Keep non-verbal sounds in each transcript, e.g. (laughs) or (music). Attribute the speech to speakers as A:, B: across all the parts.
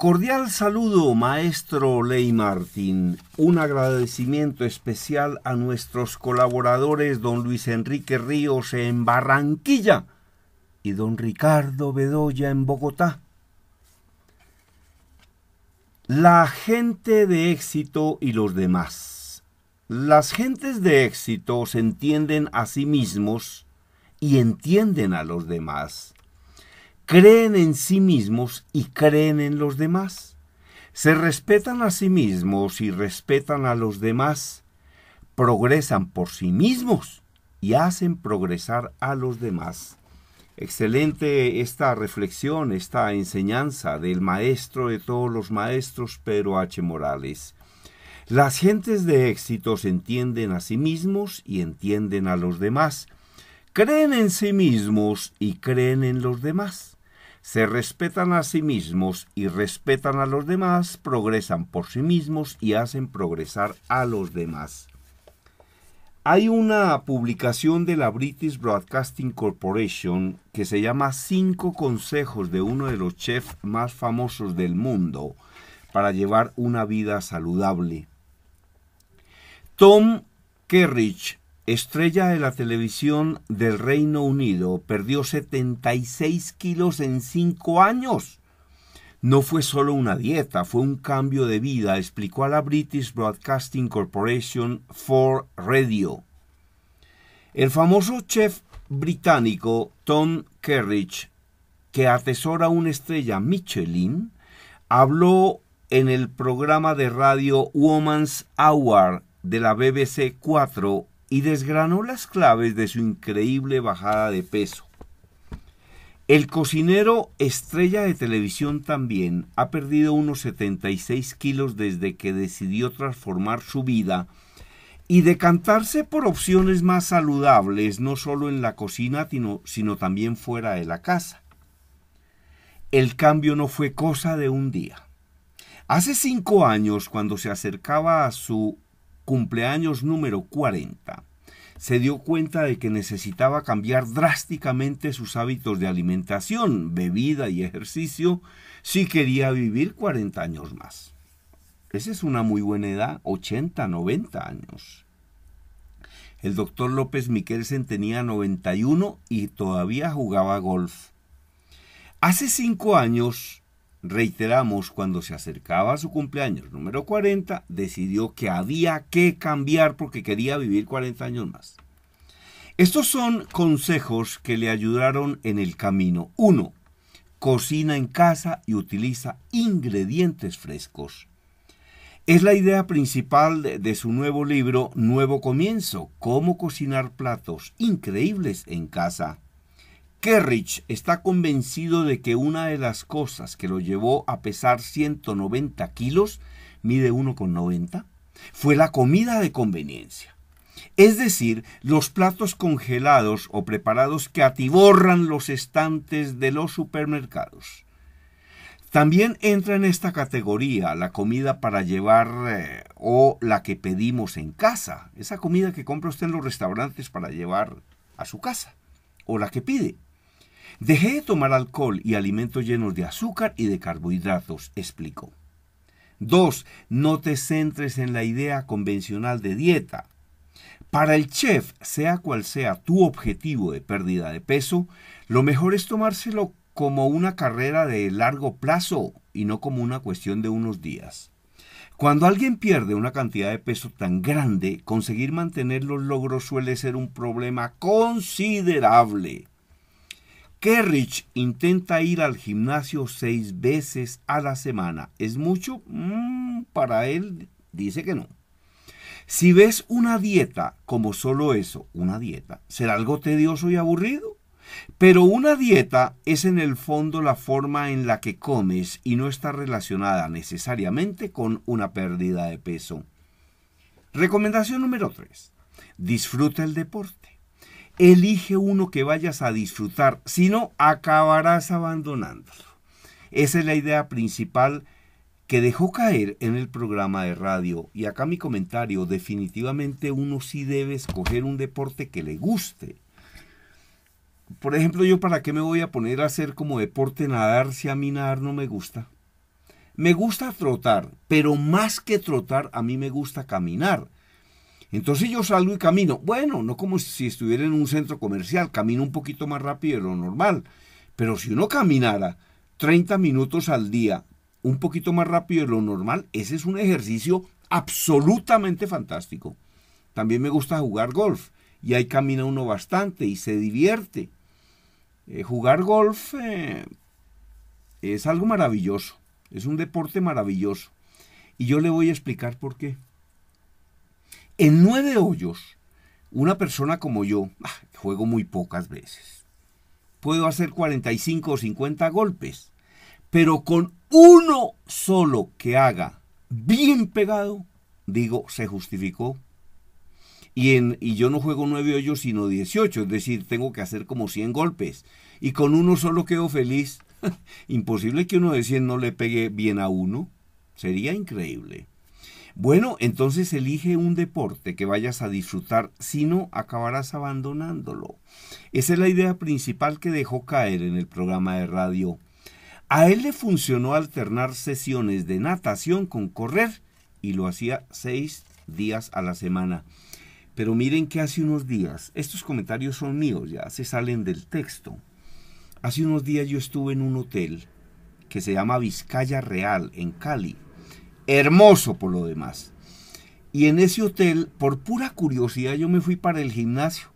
A: Cordial saludo, maestro Ley Martín. Un agradecimiento especial a nuestros colaboradores, don Luis Enrique Ríos en Barranquilla y don Ricardo Bedoya en Bogotá. La gente de éxito y los demás. Las gentes de éxito se entienden a sí mismos y entienden a los demás creen en sí mismos y creen en los demás. Se respetan a sí mismos y respetan a los demás. Progresan por sí mismos y hacen progresar a los demás. Excelente esta reflexión, esta enseñanza del maestro de todos los maestros, Pedro H. Morales. Las gentes de éxito se entienden a sí mismos y entienden a los demás. Creen en sí mismos y creen en los demás se respetan a sí mismos y respetan a los demás, progresan por sí mismos y hacen progresar a los demás. Hay una publicación de la British Broadcasting Corporation que se llama Cinco consejos de uno de los chefs más famosos del mundo para llevar una vida saludable. Tom Kerridge Estrella de la televisión del Reino Unido perdió 76 kilos en 5 años. No fue solo una dieta, fue un cambio de vida, explicó a la British Broadcasting Corporation for Radio. El famoso chef británico Tom Kerridge, que atesora una estrella Michelin, habló en el programa de radio Woman's Hour de la BBC 4 y desgranó las claves de su increíble bajada de peso. El cocinero estrella de televisión también ha perdido unos 76 kilos desde que decidió transformar su vida y decantarse por opciones más saludables, no solo en la cocina, sino, también fuera de la casa. El cambio no fue cosa de un día. Hace cinco años, cuando se acercaba a su cumpleaños número 40, se dio cuenta de que necesitaba cambiar drásticamente sus hábitos de alimentación, bebida y ejercicio si quería vivir 40 años más. Esa es una muy buena edad, 80, 90 años. El doctor López Miquelsen tenía 91 y todavía jugaba golf. Hace cinco años Reiteramos, cuando se acercaba a su cumpleaños número 40, decidió que había que cambiar porque quería vivir 40 años más. Estos son consejos que le ayudaron en el camino. 1. Cocina en casa y utiliza ingredientes frescos. Es la idea principal de, su nuevo libro Nuevo Comienzo, cómo cocinar platos increíbles en casa. Kerrich está convencido de que una de las cosas que lo llevó a pesar 190 kilos, mide 1,90, fue la comida de conveniencia. Es decir, los platos congelados o preparados que atiborran los estantes de los supermercados. También entra en esta categoría la comida para llevar eh, o la que pedimos en casa, esa comida que compra usted en los restaurantes para llevar a su casa o la que pide Dejé de tomar alcohol y alimentos llenos de azúcar y de carbohidratos, explicó. 2. No te centres en la idea convencional de dieta. Para el chef, sea cual sea tu objetivo de pérdida de peso, lo mejor es tomárselo como una carrera de largo plazo y no como una cuestión de unos días. Cuando alguien pierde una cantidad de peso tan grande, conseguir mantener los logros suele ser un problema considerable. Kerrich intenta ir al gimnasio seis veces a la semana. ¿Es mucho? Mm, para él dice que no. Si ves una dieta como solo eso, una dieta, será algo tedioso y aburrido. Pero una dieta es en el fondo la forma en la que comes y no está relacionada necesariamente con una pérdida de peso. Recomendación número 3. Disfruta el deporte elige uno que vayas a disfrutar, si no, acabarás abandonándolo. Esa es la idea principal que dejó caer en el programa de radio. Y acá mi comentario, definitivamente uno sí debe escoger un deporte que le guste. Por ejemplo, yo para qué me voy a poner a hacer como deporte nadar si a mí nadar no me gusta. Me gusta trotar, pero más que trotar a mí me gusta caminar. Entonces yo salgo y camino. Bueno, no como si estuviera en un centro comercial, camino un poquito más rápido de lo normal. Pero si uno caminara 30 minutos al día, un poquito más rápido de lo normal, ese es un ejercicio absolutamente fantástico. También me gusta jugar golf y ahí camina uno bastante y se divierte. Eh, jugar golf eh, es algo maravilloso, es un deporte maravilloso. Y yo le voy a explicar por qué. En nueve hoyos, una persona como yo, ah, juego muy pocas veces. Puedo hacer 45 o 50 golpes, pero con uno solo que haga bien pegado, digo, se justificó. Y, en, y yo no juego nueve hoyos, sino 18, es decir, tengo que hacer como 100 golpes. Y con uno solo quedo feliz. (laughs) Imposible que uno de 100 no le pegue bien a uno. Sería increíble. Bueno, entonces elige un deporte que vayas a disfrutar, si no, acabarás abandonándolo. Esa es la idea principal que dejó caer en el programa de radio. A él le funcionó alternar sesiones de natación con correr y lo hacía seis días a la semana. Pero miren que hace unos días, estos comentarios son míos, ya se salen del texto. Hace unos días yo estuve en un hotel que se llama Vizcaya Real, en Cali hermoso por lo demás. Y en ese hotel, por pura curiosidad, yo me fui para el gimnasio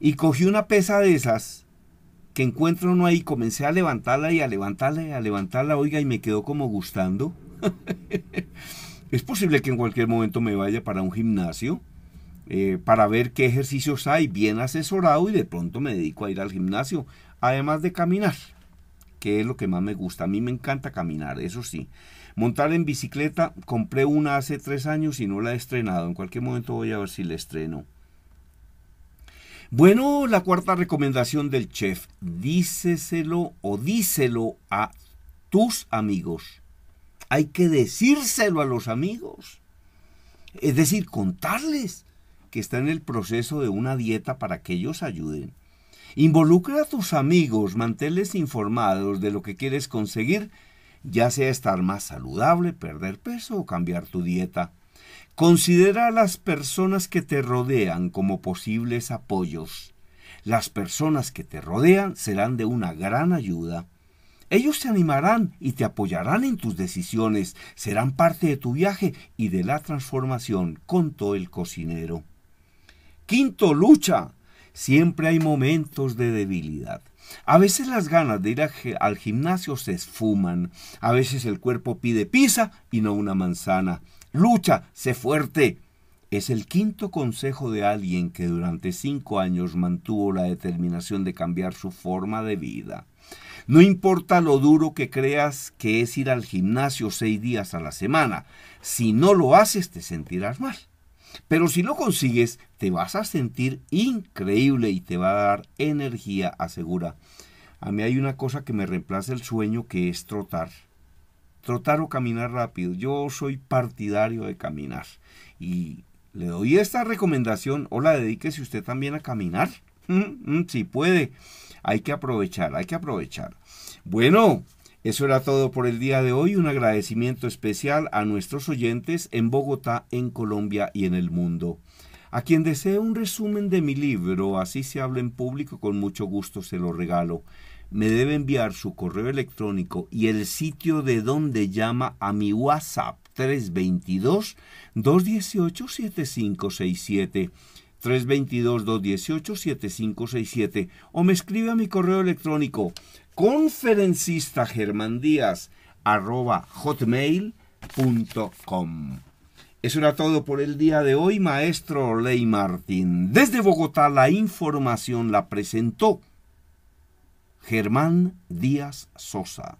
A: y cogí una pesa de esas que encuentro no ahí, comencé a levantarla y a levantarla y a levantarla, oiga, y me quedó como gustando. (laughs) es posible que en cualquier momento me vaya para un gimnasio eh, para ver qué ejercicios hay, bien asesorado y de pronto me dedico a ir al gimnasio, además de caminar, que es lo que más me gusta. A mí me encanta caminar, eso sí. Montar en bicicleta, compré una hace tres años y no la he estrenado. En cualquier momento voy a ver si la estreno. Bueno, la cuarta recomendación del chef, díceselo o díselo a tus amigos. Hay que decírselo a los amigos. Es decir, contarles que está en el proceso de una dieta para que ellos ayuden. Involucra a tus amigos, manténles informados de lo que quieres conseguir ya sea estar más saludable, perder peso o cambiar tu dieta. Considera a las personas que te rodean como posibles apoyos. Las personas que te rodean serán de una gran ayuda. Ellos te animarán y te apoyarán en tus decisiones, serán parte de tu viaje y de la transformación, contó el cocinero. Quinto, lucha. Siempre hay momentos de debilidad. A veces las ganas de ir al gimnasio se esfuman, a veces el cuerpo pide pizza y no una manzana. Lucha, sé fuerte. Es el quinto consejo de alguien que durante cinco años mantuvo la determinación de cambiar su forma de vida. No importa lo duro que creas que es ir al gimnasio seis días a la semana, si no lo haces te sentirás mal. Pero si lo consigues, te vas a sentir increíble y te va a dar energía, asegura. A mí hay una cosa que me reemplaza el sueño que es trotar. Trotar o caminar rápido. Yo soy partidario de caminar. Y le doy esta recomendación o la dedíquese usted también a caminar. (laughs) Mm, mm, si puede. Hay que aprovechar, hay que aprovechar. Bueno, eso era todo por el día de hoy. Un agradecimiento especial a nuestros oyentes en Bogotá, en Colombia y en el mundo. A quien desee un resumen de mi libro, así se habla en público, con mucho gusto se lo regalo. Me debe enviar su correo electrónico y el sitio de donde llama a mi WhatsApp 322-218-7567. 322-218-7567 o me escribe a mi correo electrónico conferencista Germán Díaz arroba hotmail.com. Eso era todo por el día de hoy, maestro Ley Martín. Desde Bogotá la información la presentó Germán Díaz Sosa.